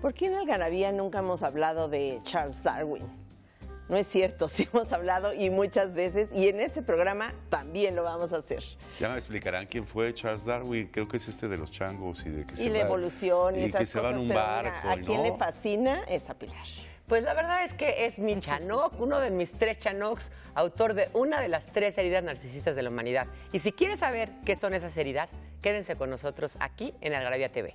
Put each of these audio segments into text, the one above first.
¿Por qué en Algarabía nunca hemos hablado de Charles Darwin? No es cierto, sí hemos hablado y muchas veces, y en este programa también lo vamos a hacer. Ya me explicarán quién fue Charles Darwin, creo que es este de los changos y de que y se la evolución y, y que se va en un barco. a quién le fascina esa Pilar. Pues la verdad es que es mi Chanok, uno de mis tres Chanox, autor de una de las tres heridas narcisistas de la humanidad. Y si quieres saber qué son esas heridas, quédense con nosotros aquí en Algarabía TV.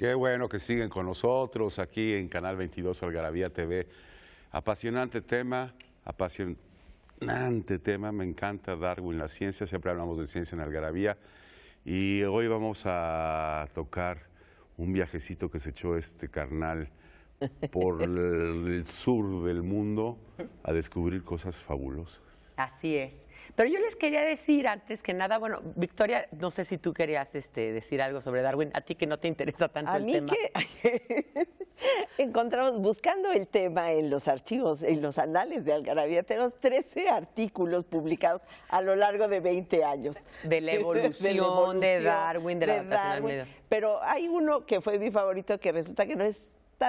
Qué bueno que siguen con nosotros aquí en Canal 22 Algarabía TV. Apasionante tema, apasionante tema. Me encanta Darwin, la ciencia. Siempre hablamos de ciencia en Algarabía. Y hoy vamos a tocar un viajecito que se echó este carnal por el sur del mundo a descubrir cosas fabulosas. Así es. Pero yo les quería decir antes que nada, bueno, Victoria, no sé si tú querías este, decir algo sobre Darwin, a ti que no te interesa tanto a el mí tema. Que encontramos, buscando el tema en los archivos, en los anales de Algarabía, tenemos 13 artículos publicados a lo largo de 20 años. De la evolución, de, Darwin, de, la adaptación Pero hay uno que fue mi favorito que resulta que no es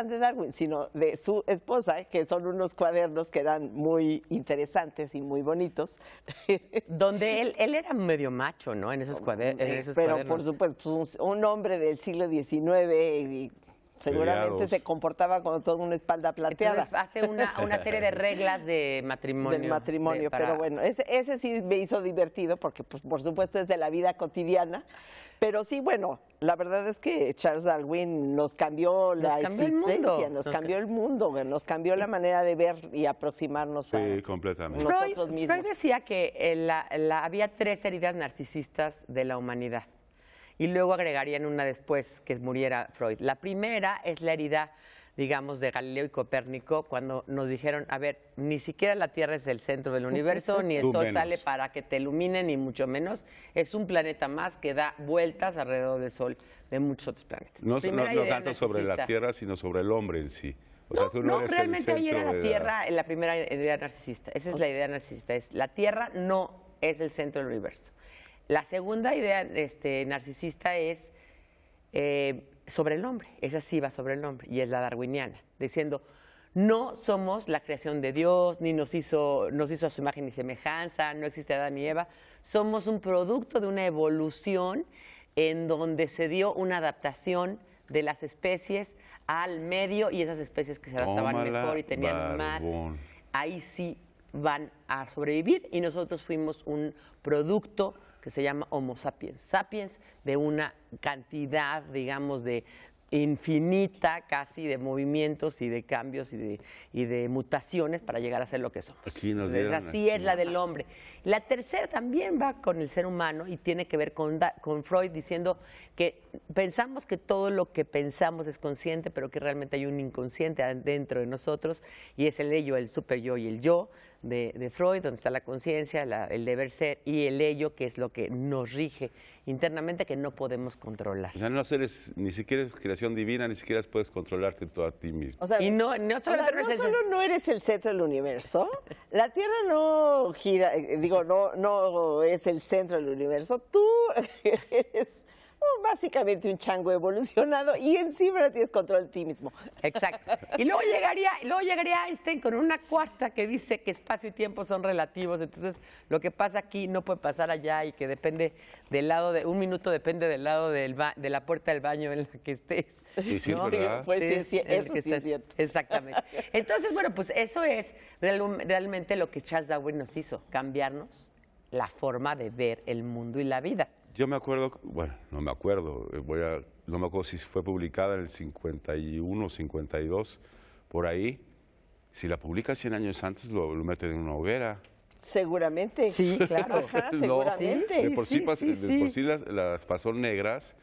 de Darwin, sino de su esposa, que son unos cuadernos que eran muy interesantes y muy bonitos. Donde él, él era medio macho, ¿no? En esos, cuadernos. pero por supuesto, pues, un, un hombre del siglo XIX y seguramente se comportaba con toda una espalda plateada. hace una, una serie de reglas de matrimonio. De matrimonio, pero bueno, ese, sí me hizo divertido porque pues, por supuesto es de la vida cotidiana, pero sí, bueno, la verdad es que Charles Darwin nos cambió la nos cambió nos cambió el mundo, nos cambió la manera de ver y aproximarnos sí, a completamente. nosotros mismos. decía que eh, la, había tres heridas narcisistas de la humanidad y luego agregarían una después que muriera Freud. La primera es la herida, digamos, de Galileo y Copérnico cuando nos dijeron, a ver, ni siquiera la Tierra es el centro del universo, ni el Sol sale para que te ilumine, ni mucho menos. Es un planeta más que da vueltas alrededor del Sol de muchos otros planetas. No, no, tanto sobre la Tierra, sino sobre el hombre en sí. no, realmente ahí era la Tierra, la primera idea narcisista. Esa es la idea narcisista, es la Tierra no es el centro del universo. La segunda idea este, narcisista es eh, sobre el hombre, esa sí va sobre el hombre, y es la darwiniana, diciendo, no somos la creación de Dios, ni nos hizo, nos hizo a su imagen y semejanza, no existe Adán y Eva, somos un producto de una evolución en donde se dio una adaptación de las especies al medio y esas especies que se adaptaban mejor y tenían más, ahí sí van a sobrevivir y nosotros fuimos un producto que se llama Homo sapiens sapiens, de una cantidad, digamos, de infinita casi de movimientos y de cambios y de, mutaciones para llegar a ser lo que somos. así es la del hombre. La tercera también va con el ser humano y tiene que ver con, con Freud diciendo que pensamos que todo lo que pensamos es consciente, pero que realmente hay un inconsciente dentro de nosotros y es el ello, el super yo y el yo de, Freud, donde está la conciencia, el deber ser y el ello, que es lo que nos rige internamente, que no podemos controlar. O sea, no eres, ni siquiera creación divina, ni siquiera puedes controlarte tú a ti mismo. O sea, y no, no, solo no eres el centro del universo, la Tierra no gira, eh, digo, no, no es el centro del universo, tú eres básicamente un chango evolucionado y encima tienes control de ti mismo. Exacto. Y luego llegaría, luego llegaría Einstein con una cuarta que dice que espacio y tiempo son relativos, entonces lo que pasa aquí no puede pasar allá y que depende del lado de, un minuto depende del lado del de la puerta del baño en la que estés. es cierto. Exactamente. Entonces, bueno, pues eso es realmente lo que Charles Darwin nos hizo, cambiarnos la forma de ver el mundo y la vida. Yo me acuerdo, bueno, no me acuerdo, eh, voy a, no me acuerdo si fue publicada en el 51 o 52, por ahí. Si la publica 100 años antes, lo, lo meten en una hoguera. Seguramente. Sí, claro. seguramente. de por sí, las, pasó negras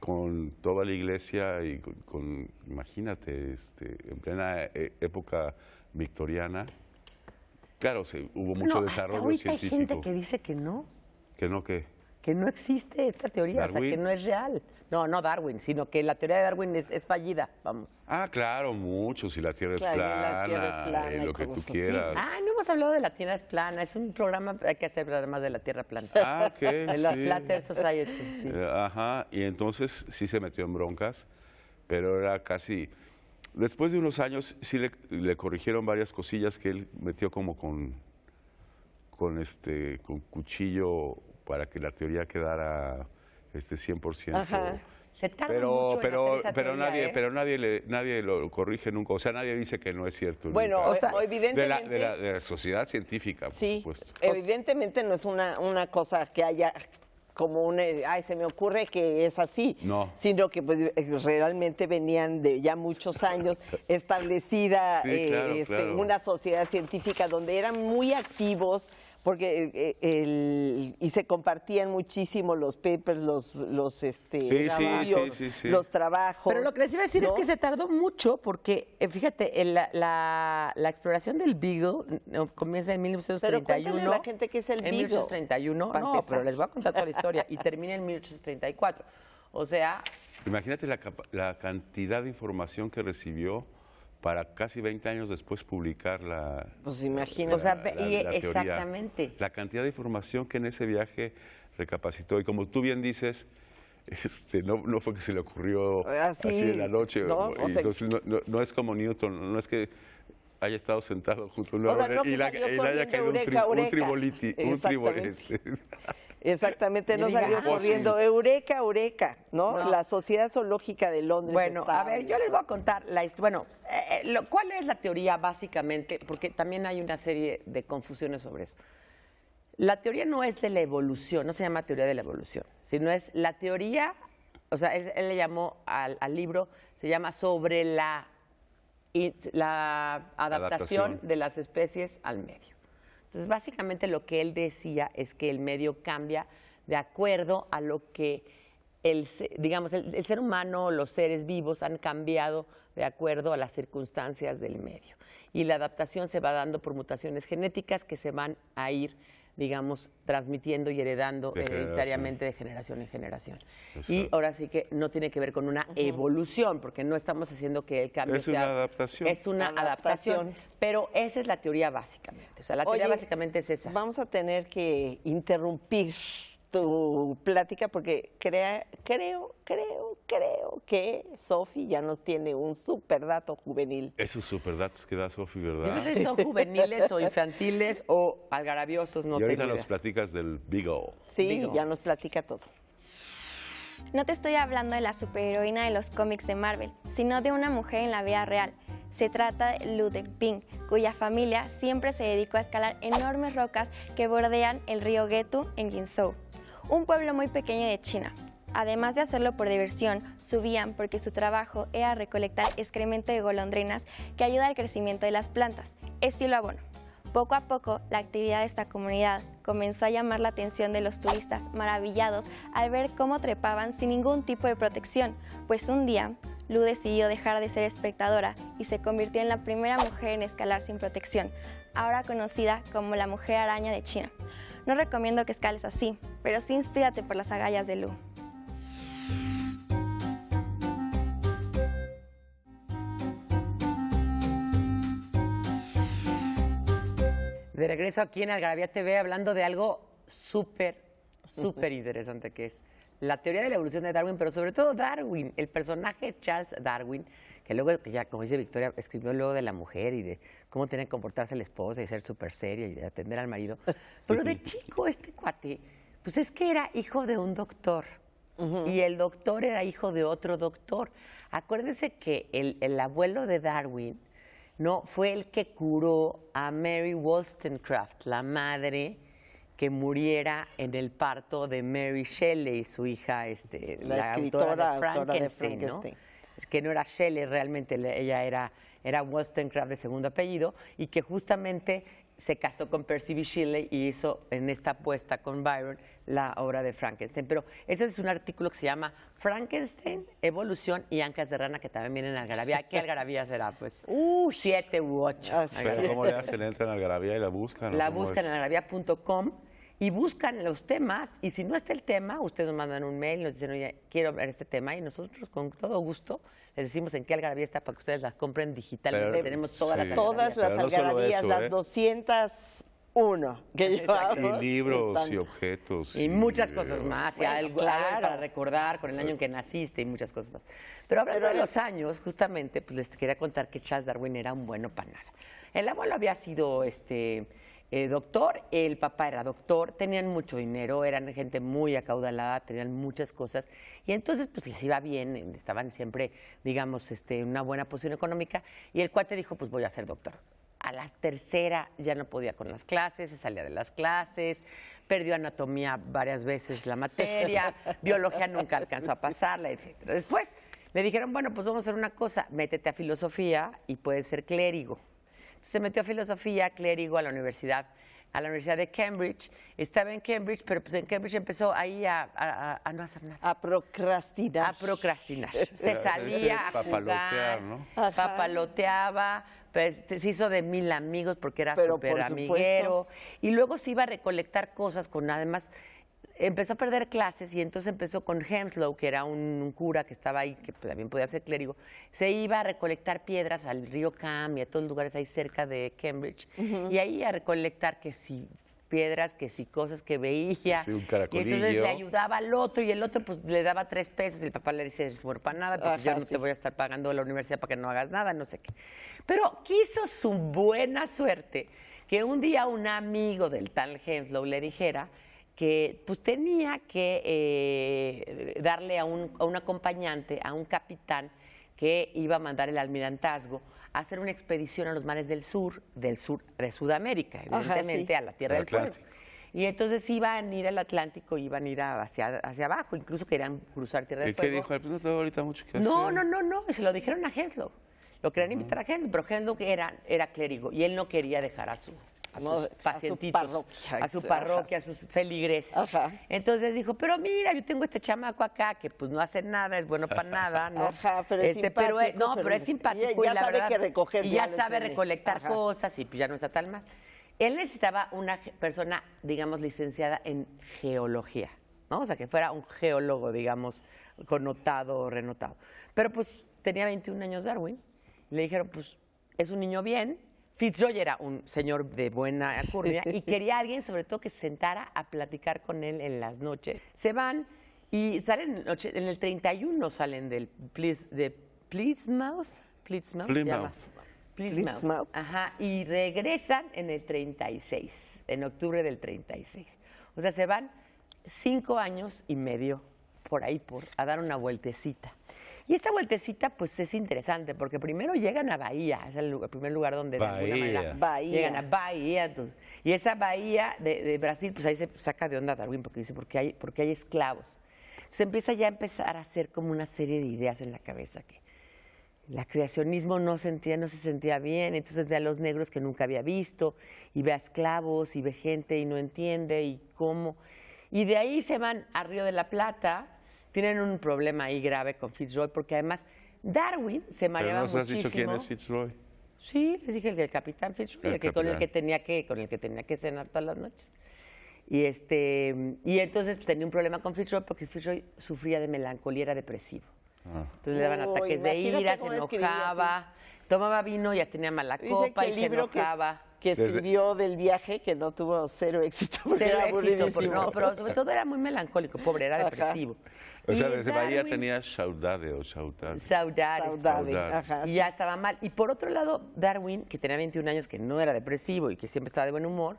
con toda la iglesia y con, imagínate, este, en plena e-, época victoriana. Claro, se, hubo mucho desarrollo científico. Hay gente que dice que no. ¿Que no qué? que no existe esta teoría, o sea, que no es real. No, no Darwin, sino que la teoría de Darwin es, fallida, vamos. Ah, claro, mucho, si la Tierra es plana, eh, lo que tú quieras. Ah, no hemos hablado de la Tierra es plana, es un programa, hay que hacer programas de la Tierra plana. Ah, ok, De los sí. Society, eh, Ajá, y entonces sí se metió en broncas, pero era casi... Después de unos años sí le, le corrigieron varias cosillas que él metió como con con este con cuchillo para que la teoría quedara este 100%. Ajá. Se pero pero pero nadie ¿eh? pero nadie le, nadie lo corrige nunca o sea nadie dice que no es cierto bueno evidentemente de la, sociedad científica sí evidentemente no es una una cosa que haya como un, eh, ay, se me ocurre que es así, no. sino que pues eh, realmente venían de ya muchos años establecida este, una sociedad científica donde eran muy activos porque eh, eh, el, y se compartían muchísimo los papers, los los este trabajos, los trabajos. Pero lo que les iba a decir es que se tardó mucho porque eh, fíjate la, la, exploración del Beagle comienza en 1931. Pero a la gente que es el Beagle. En 1831, no, pero les voy a contar toda la historia y termina en 1834. O sea, imagínate la, la cantidad de información que recibió para casi 20 años después publicar la. Pues imagínate. exactamente. la cantidad de información que en ese viaje recapacitó. Y como tú bien dices, este, no, no fue que se le ocurrió ah, así, en la noche. No, no, no, es como Newton, no es que haya estado sentado junto a una pues y, la, le haya caído un, un, triboliti, un triboliti. Exactamente, no salió ah, corriendo. Eureka, Eureka, ¿no? La Sociedad Zoológica de Londres. Bueno, a ver, yo les voy a contar, la, historia. bueno, eh, eh, ¿cuál es la teoría básicamente? Porque también hay una serie de confusiones sobre eso. La teoría no es de la evolución, no se llama teoría de la evolución, sino es la teoría, o sea, él, le llamó al, libro, se llama sobre la, adaptación de las especies al medio. Entonces, básicamente lo que él decía es que el medio cambia de acuerdo a lo que el, digamos, el, ser humano, los seres vivos han cambiado de acuerdo a las circunstancias del medio. Y la adaptación se va dando por mutaciones genéticas que se van a ir digamos, transmitiendo y heredando hereditariamente eh, de generación en generación. Y ahora sí que no tiene que ver con una evolución, porque no estamos haciendo que el cambio sea... Es una adaptación. Es una adaptación. Pero esa es la teoría básicamente. O sea, la teoría básicamente es esa. Vamos a tener que interrumpir tu plática porque crea, creo, creo, creo que Sofi ya nos tiene un super dato juvenil. Esos super datos que da Sofi, ¿verdad? no sé si son juveniles o infantiles o algarabiosos. No y ahorita nos platicas del Bigo. Sí, ya nos platica todo. No te estoy hablando de la superheroína de los cómics de Marvel, sino de una mujer en la vida real. Se trata de Ludek Ping, cuya familia siempre se dedicó a escalar enormes rocas que bordean el río Getu en Guizhou un pueblo muy pequeño de China. Además de hacerlo por diversión, subían porque su trabajo era recolectar excremento de golondrinas que ayuda al crecimiento de las plantas, estilo abono. Poco a poco, la actividad de esta comunidad comenzó a llamar la atención de los turistas, maravillados al ver cómo trepaban sin ningún tipo de protección, pues un día Lu decidió dejar de ser espectadora y se convirtió en la primera mujer en escalar sin protección, ahora conocida como la mujer araña de China. No recomiendo que escales así, pero sí inspírate por las agallas de Lu. De regreso aquí en Algarabía TV hablando de algo súper, súper interesante que es la teoría de la evolución de Darwin, pero sobre todo Darwin, el personaje Charles Darwin, que luego, ya como dice Victoria, escribió luego de la mujer y de cómo tenía que comportarse la esposa y ser súper seria y atender al marido. Pero de chico, este cuate, pues es que era hijo de un doctor. Y el doctor era hijo de otro doctor. Acuérdense que el, el abuelo de Darwin no fue el que curó a Mary Wollstonecraft, la madre que muriera en el parto de Mary Shelley, su hija, este, la, escritora, Frankenstein que no era Shelley realmente, ella era, era Wollstonecraft de segundo apellido, y que justamente se casó con Percy B. Shelley y hizo en esta apuesta con Byron la obra de Frankenstein. Pero ese es un artículo que se llama Frankenstein, Evolución y Ancas de Rana, que también viene en Algarabía. ¿Qué Algarabía será? Pues uh, siete u ocho. Ah, Pero ¿cómo le hacen? Entran en Algarabía y la buscan. La buscan en algarabía.com y buscan los temas y si no está el tema, ustedes nos mandan un mail, nos dicen, oye, quiero ver este tema y nosotros con todo gusto les decimos en qué algarabía está para que ustedes las compren digitalmente. Tenemos toda todas las algarabías, las 201 ¿eh? uno que llevamos. Y libros y, objetos. Y, muchas cosas más, y algo, para recordar con el año en que naciste y muchas cosas más. Pero hablando de los años, justamente, pues les quería contar que Charles Darwin era un bueno para nada. El abuelo había sido este eh, doctor, el papá era doctor, tenían mucho dinero, eran gente muy acaudalada, tenían muchas cosas, y entonces pues les iba bien, estaban siempre, digamos, este, en una buena posición económica, y el cuate dijo, pues voy a ser doctor. A la tercera ya no podía con las clases, se salía de las clases, perdió anatomía varias veces la materia, biología nunca alcanzó a pasarla, etc. Después le dijeron, bueno, pues vamos a hacer una cosa, métete a filosofía y puedes ser clérigo. Se metió a filosofía clérigo a la universidad a la Universidad de Cambridge. Estaba en Cambridge, pero pues en Cambridge empezó ahí a, no hacer nada. A procrastinar. A procrastinar. Se salía a jugar, ¿no? papaloteaba, pues, se hizo de mil amigos porque era súper amiguero. Y luego se iba a recolectar cosas con, además, empezó a perder clases y entonces empezó con Henslow, que era un, cura que estaba ahí, que también podía ser clérigo, se iba a recolectar piedras al río Cam y a todos los lugares ahí cerca de Cambridge, y ahí a recolectar que si piedras, que si cosas que veía. Sí, un y entonces le ayudaba al otro y el otro pues le daba tres pesos y el papá le dice, bueno para nada, porque yo no te voy a estar pagando la universidad para que no hagas nada, no sé qué. Pero quiso su buena suerte que un día un amigo del tal Henslow le dijera, que pues tenía que eh, darle a un, a un acompañante, a un capitán que iba a mandar el almirantazgo a hacer una expedición a los mares del sur, del sur de Sudamérica, evidentemente, a la Tierra ah, del Fuego. Y entonces iban a ir al Atlántico, iban a ir hacia, hacia abajo, incluso querían cruzar Tierra del Fuego. ¿Y qué dijo? Pues, no ahorita mucho que No, no, no, se lo dijeron a Henslow. Lo querían invitar a Henslow, pero Henslow era, era clérigo y él no quería dejar a su a sus pacientitos, a su parroquia, a su sus feligreses. Entonces dijo, pero mira, yo tengo este chamaco acá que pues no hace nada, es bueno para nada, ¿no? Ajá, pero es este, pero, no, pero, es simpático y, ya sabe ya sabe recolectar cosas y pues ya no está tan mal. Él necesitaba una persona, digamos, licenciada en geología. ¿no? O sea, que fuera un geólogo, digamos, connotado o renotado. Pero pues tenía 21 años Darwin. Le dijeron, pues es un niño bien, Fitzroy era un señor de buena alcurnia y quería a alguien, sobre todo, que sentara a platicar con él en las noches. Se van y salen en el 31, salen del de Plymouth, Plymouth, Plymouth. Ajá, y regresan en el 36, en octubre del 36. O sea, se van cinco años y medio por ahí por, a dar una vueltecita. Y esta vueltecita, pues es interesante, porque primero llegan a Bahía, es el, primer lugar donde bahía. llegan a Bahía. y esa Bahía de, Brasil, pues ahí se saca de onda Darwin, porque dice, porque hay, porque hay esclavos. Se empieza ya a empezar a hacer como una serie de ideas en la cabeza que la creacionismo no sentía, no se sentía bien, entonces ve a los negros que nunca había visto, y ve a esclavos, y ve gente y no entiende, y cómo. Y de ahí se van a Río de la Plata, tienen un problema ahí grave con Fitzroy, porque además Darwin se mareaba muchísimo. has dicho quién es Fitzroy. Sí, les dije el capitán Fitzroy, que, con el que tenía que con el que tenía que cenar todas las noches. Y este y entonces tenía un problema con Fitzroy porque Fitzroy sufría de melancolía, era depresivo. Ah. Entonces le daban ataques de ira, se enojaba, tomaba vino, ya tenía mala copa y se enojaba que escribió del viaje que no tuvo cero éxito. Cero no, pero sobre todo era muy melancólico, pobre, era depresivo. O sea, desde Bahía tenía saudade o saudade. Saudade. saudade. ya estaba mal. Y por otro lado, Darwin, que tenía 21 años, que no era depresivo y que siempre estaba de buen humor,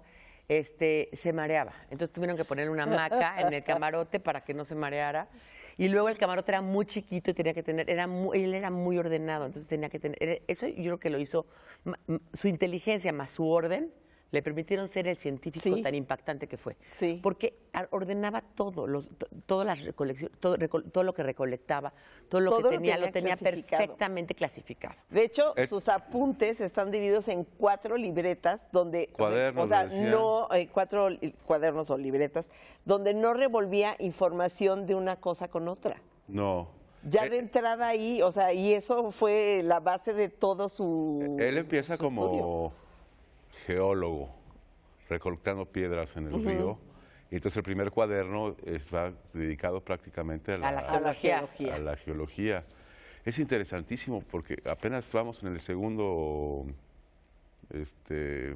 este, se mareaba. Entonces tuvieron que poner una maca en el camarote para que no se mareara. Y luego el camarote era muy chiquito y tenía que tener, era él era muy ordenado, entonces tenía que tener, e, eso yo creo que lo hizo, su inteligencia más su orden, le permitieron ser el científico tan impactante que fue. Porque ordenaba todo, los, todo, las todo, todo, lo que recolectaba, todo lo que tenía, lo tenía, perfectamente clasificado. De hecho, sus apuntes están divididos en cuatro libretas donde... o sea, no, eh, cuatro cuadernos o libretas, donde no revolvía información de una cosa con otra. No. Ya eh, de entrada ahí, o sea, y eso fue la base de todo su... Él empieza como geólogo, recolectando piedras en el río. Y entonces el primer cuaderno está dedicado prácticamente a la, geología. A la geología. Es interesantísimo porque apenas vamos en el segundo este,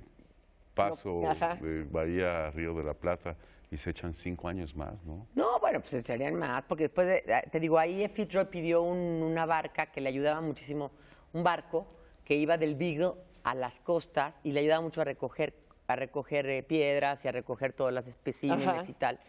paso de Bahía Río de la Plata y se echan cinco años más, ¿no? No, bueno, pues se harían más, porque después, ah, te digo, ahí Efitro pidió un, una barca que le ayudaba muchísimo, un barco que iba del Vigo a las costas y le ayudaba mucho a recoger, a recoger eh, piedras y a recoger todas las especímenes y tal.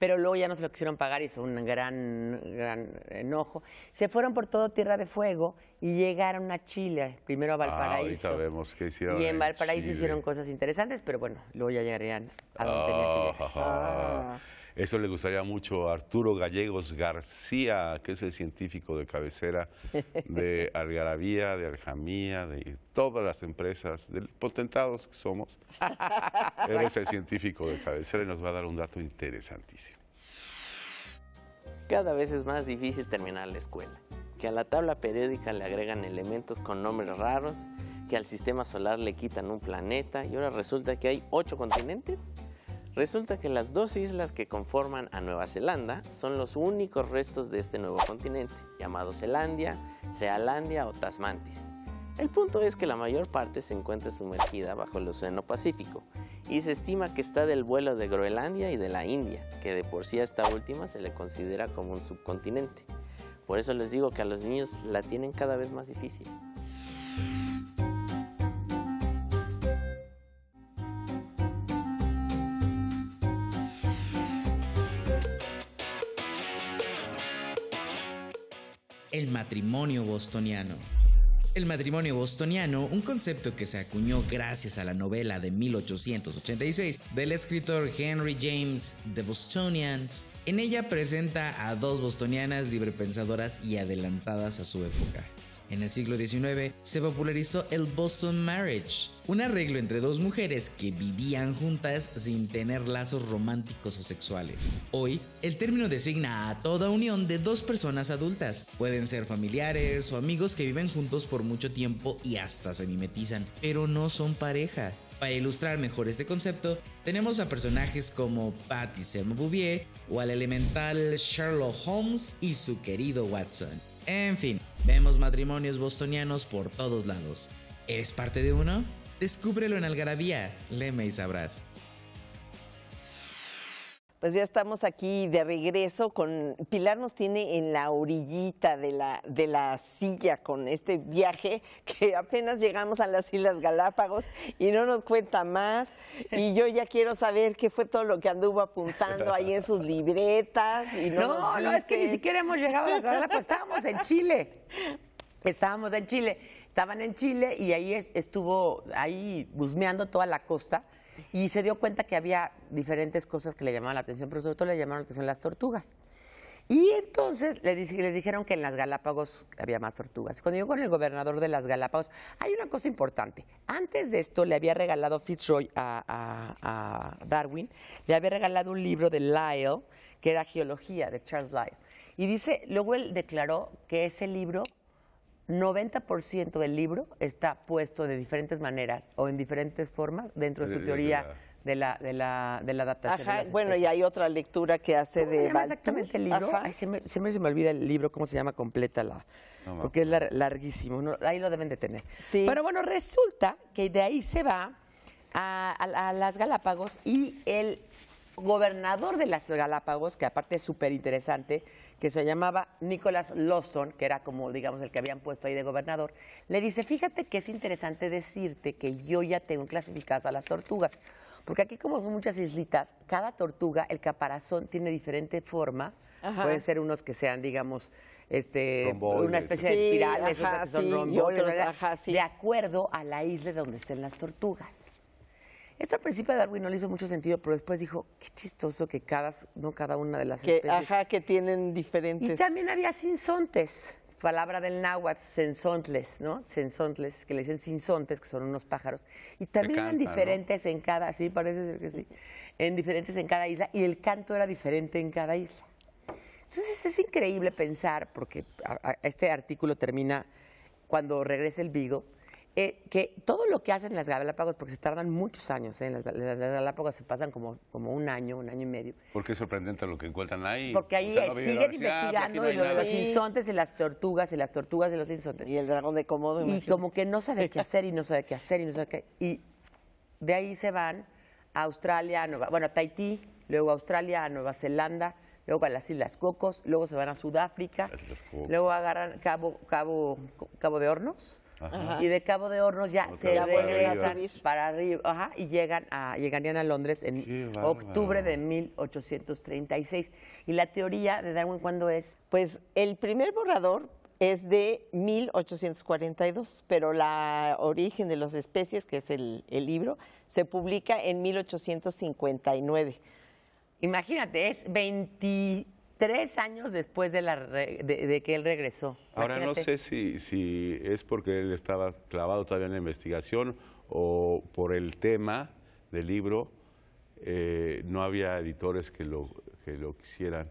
Pero luego ya no se lo quisieron pagar, y hizo un gran, gran enojo. Se fueron por todo Tierra de Fuego y llegaron a Chile, primero a ah, Valparaíso. Ah, sabemos que hicieron. Y en Valparaíso hicieron cosas interesantes, pero bueno, luego ya llegarían a donde ah, que ah. Eso le gustaría mucho a Arturo Gallegos García, que es el científico de cabecera de Algarabía, de Aljamía, de todas las empresas, de potentados que somos. Él es el científico de cabecera y nos va a dar un dato interesantísimo. Cada vez es más difícil terminar la escuela, que a la tabla periódica le agregan elementos con nombres raros, que al sistema solar le quitan un planeta y ahora resulta que hay ocho continentes. Resulta que las dos islas que conforman a Nueva Zelanda son los únicos restos de este nuevo continente, llamado Zelandia, Sealandia o Tasmantis. El punto es que la mayor parte se encuentra sumergida bajo el Océano Pacífico y se estima que está del vuelo de Groenlandia y de la India, que de por sí a esta última se le considera como un subcontinente. Por eso les digo que a los niños la tienen cada vez más difícil. matrimonio bostoniano. El matrimonio bostoniano, un concepto que se acuñó gracias a la novela de 1886 del escritor Henry James, The Bostonians. En ella presenta a dos bostonianas librepensadoras y adelantadas a su época. En el siglo XIX se popularizó el Boston Marriage, un arreglo entre dos mujeres que vivían juntas sin tener lazos románticos o sexuales. Hoy, el término designa a toda unión de dos personas adultas. Pueden ser familiares o amigos que viven juntos por mucho tiempo y hasta se mimetizan, pero no son pareja. Para ilustrar mejor este concepto, tenemos a personajes como Patty Selma Bouvier o al elemental Sherlock Holmes y su querido Watson. En fin, vemos matrimonios bostonianos por todos lados. ¿Eres parte de uno? Descúbrelo en Algarabía, leme y sabrás. Pues ya estamos aquí de regreso con Pilar nos tiene en la orillita de la de la silla con este viaje que apenas llegamos a las Islas Galápagos y no nos cuenta más y yo ya quiero saber qué fue todo lo que anduvo apuntando ahí en sus libretas y no No, es que ni siquiera hemos llegado a las Galápagos, estábamos en Chile. Estábamos en Chile, estaban en Chile y ahí estuvo ahí busmeando toda la costa y se dio cuenta que había diferentes cosas que le llamaban la atención, pero sobre todo le llamaron la atención las tortugas. Y entonces les, dijeron que en las Galápagos había más tortugas. Cuando llegó con el gobernador de las Galápagos, hay una cosa importante. Antes de esto le había regalado Fitzroy a, Darwin, le había regalado un libro de Lyell, que era Geología, de Charles Lyell. Y dice, luego él declaró que ese libro 90% del libro está puesto de diferentes maneras o en diferentes formas dentro de, su teoría de la, de la, de la adaptación. bueno, y hay otra lectura que hace de... Se exactamente el libro? siempre se me olvida el libro, cómo se llama completa la... porque es larguísimo, ahí lo deben de tener. Pero bueno, resulta que de ahí se va a las Galápagos y el gobernador de las Galápagos, que aparte es súper interesante, que se llamaba Nicolás Lawson, que era como, digamos, el que habían puesto ahí de gobernador, le dice, fíjate que es interesante decirte que yo ya tengo clasificadas a las tortugas, porque aquí como son muchas islitas, cada tortuga, el caparazón tiene diferente forma, pueden ser unos que sean, digamos, este, una especie de espiral, de acuerdo a la isla donde estén las tortugas. Esto al principio a Darwin no le hizo mucho sentido, pero después dijo, qué chistoso que cada, no cada una de las que, Ajá, que tienen diferentes... Y también había sinsontes, palabra del náhuatl, sensontles, ¿no? Sensontles, que le dicen sinsontes, que son unos pájaros. Y también eran diferentes en cada... Sí, parece ser que sí. En diferentes en cada isla, y el canto era diferente en cada isla. Entonces es increíble pensar, porque este artículo termina cuando regresa el Vigo, eh, que todo lo que hacen las Galápagos, porque se tardan muchos años, eh, las, las, Galápagos se pasan como, como un año, un año y medio. Porque es sorprendente lo que encuentran ahí. Porque ahí siguen investigando los, insontes y las tortugas y las tortugas y los insontes. Y el dragón de Komodo. Y como que no sabe qué hacer y no sabe qué hacer y no sabe qué. Y de ahí se van a Australia, bueno, a Tahití, luego a Australia, a Nueva Zelanda, luego a las Islas Cocos, luego se van a Sudáfrica, luego agarran Cabo, Cabo, Cabo de Hornos y de Cabo de Hornos ya se regresan para arriba, y llegan a, llegarían a Londres en octubre de 1836. Y la teoría de Darwin, ¿cuándo es? Pues el primer borrador es de 1842, pero la origen de las especies, que es el, el libro, se publica en 1859. Imagínate, es 20 Tres años después de, la de, que él regresó. Ahora no sé si, si es porque él estaba clavado todavía en la investigación o por el tema del libro eh, no había editores que lo, que lo quisieran.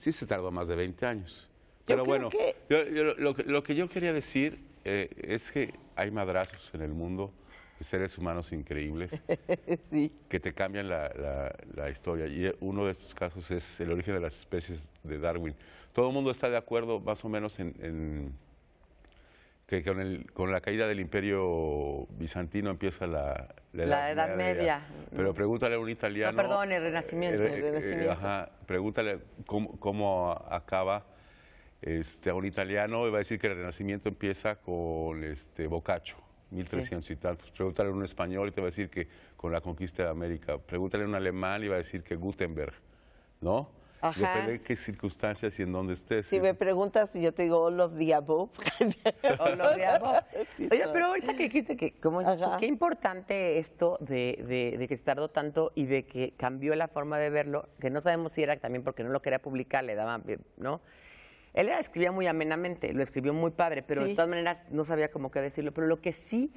Sí se tardó más de 20 años. Pero bueno, lo, que yo quería decir eh, es que hay madrazos en el mundo seres humanos increíbles que te cambian la, historia. Y uno de estos casos es el origen de las especies de Darwin. Todo el mundo está de acuerdo más o menos en, que con, la caída del imperio bizantino empieza la, edad, media. Pero pregúntale a un italiano... Ah, perdón, el renacimiento. Eh, eh, eh, pregúntale cómo, acaba este, a un italiano y va a decir que el renacimiento empieza con este, Boccaccio. 1300 trescientos y tantos. Pues, pregúntale a un español y te va a decir que con la conquista de América. Pregúntale a un alemán y va a decir que Gutenberg, ¿no? Ajá. Depende de qué circunstancias y en dónde estés. Si me preguntas, yo te digo all of the Oye, pero ahorita que dijiste que, ¿cómo es? Qué importante esto de, de, de, que se tardó tanto y de que cambió la forma de verlo, que no sabemos si era también porque no lo quería publicar, le daban, eh, ¿no? Él era, escribía muy amenamente, lo escribió muy padre, pero de todas maneras no sabía cómo qué decirlo. Pero lo que sí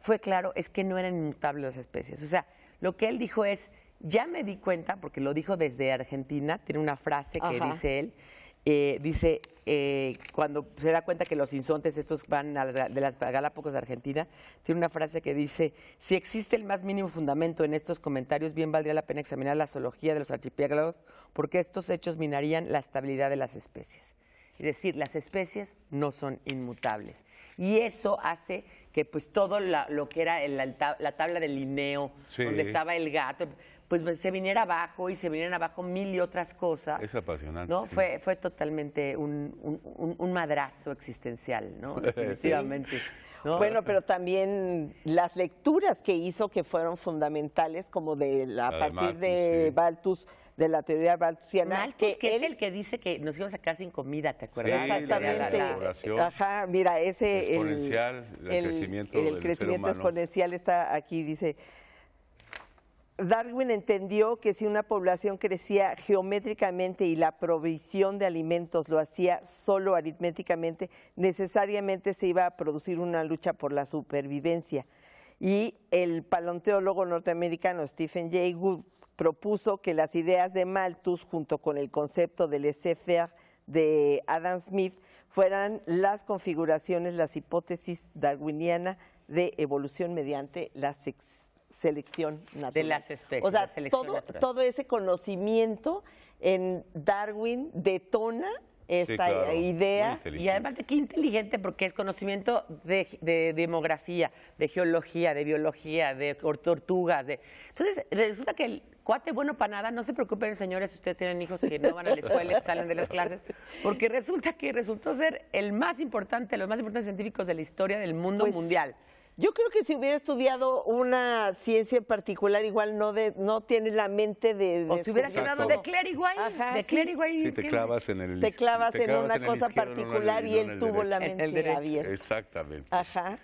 fue claro es que no eran inmutables las especies. O sea, lo que él dijo es, ya me di cuenta, porque lo dijo desde Argentina, tiene una frase que dice él, eh, dice, eh, cuando se da cuenta que los insontes, estos van de las Galápagos de Argentina, tiene una frase que dice, si existe el más mínimo fundamento en estos comentarios, bien valdría la pena examinar la zoología de los archipiélagos, porque estos hechos minarían la estabilidad de las especies. Es decir, las especies no son inmutables. Y eso hace que pues todo lo que era la, tabla del lineo, donde estaba el gato, pues, pues se viniera abajo y se vinieran abajo mil y otras cosas. Es apasionante. Fue, fue totalmente un, madrazo existencial, ¿no? Definitivamente. Bueno, pero también las lecturas que hizo que fueron fundamentales, como de la, a partir de Baltus de la teoría Malthus. que, que es el que dice que nos íbamos a quedar sin comida, ¿te acuerdas? Exactamente. Ajá, mira, ese... Exponencial, el, crecimiento el crecimiento exponencial está aquí, dice... Darwin entendió que si una población crecía geométricamente y la provisión de alimentos lo hacía solo aritméticamente, necesariamente se iba a producir una lucha por la supervivencia. Y el paleontólogo norteamericano Stephen Jay Gould propuso que las ideas de Malthus, junto con el concepto del laissez de Adam Smith, fueran las configuraciones, las hipótesis darwiniana de evolución mediante la selección natural. De las especies. O sea, todo ese conocimiento en Darwin detona esta idea. Y además de qué inteligente, porque es conocimiento de, demografía, de geología, de biología, de tortugas. De... Entonces, resulta que el cuate bueno para nada, no se preocupen, señores, si ustedes tienen hijos que no van a la escuela, que salen de las clases, porque resulta que resultó ser el más importante, los más importantes científicos de la historia del mundo pues mundial. Yo creo que si hubiera estudiado una ciencia en particular, igual no tiene la mente de... de o si hubiera quedado de clérigo de te clavas en el... Te clavas, en una cosa particular y él tuvo la mente abierta. Exactamente. Ajá.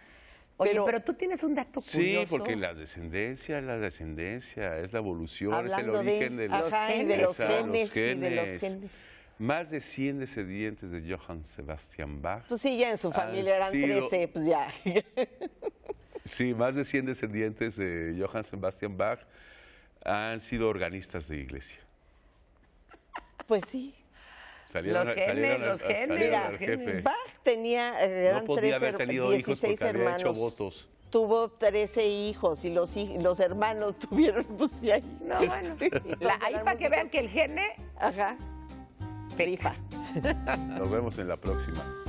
Oye, pero, tú tienes un dato curioso. Sí, porque la descendencia es la descendencia, es la evolución, es el origen de, de los, genes, de los genes. Más de 100 descendientes de Johann Sebastian Bach. Pues sí, ya en su familia eran 13, pues ya. sí, más de 100 descendientes de Johann Sebastian Bach han sido organistas de iglesia. Pues sí. los genes, los genes. Bach tenía, eh, eran no podía haber tenido hijos porque había hecho votos tuvo 13 hijos y los, hermanos tuvieron, pues No, este. bueno. ahí para que vean que el gene Ajá. Perifa. Nos vemos en la próxima.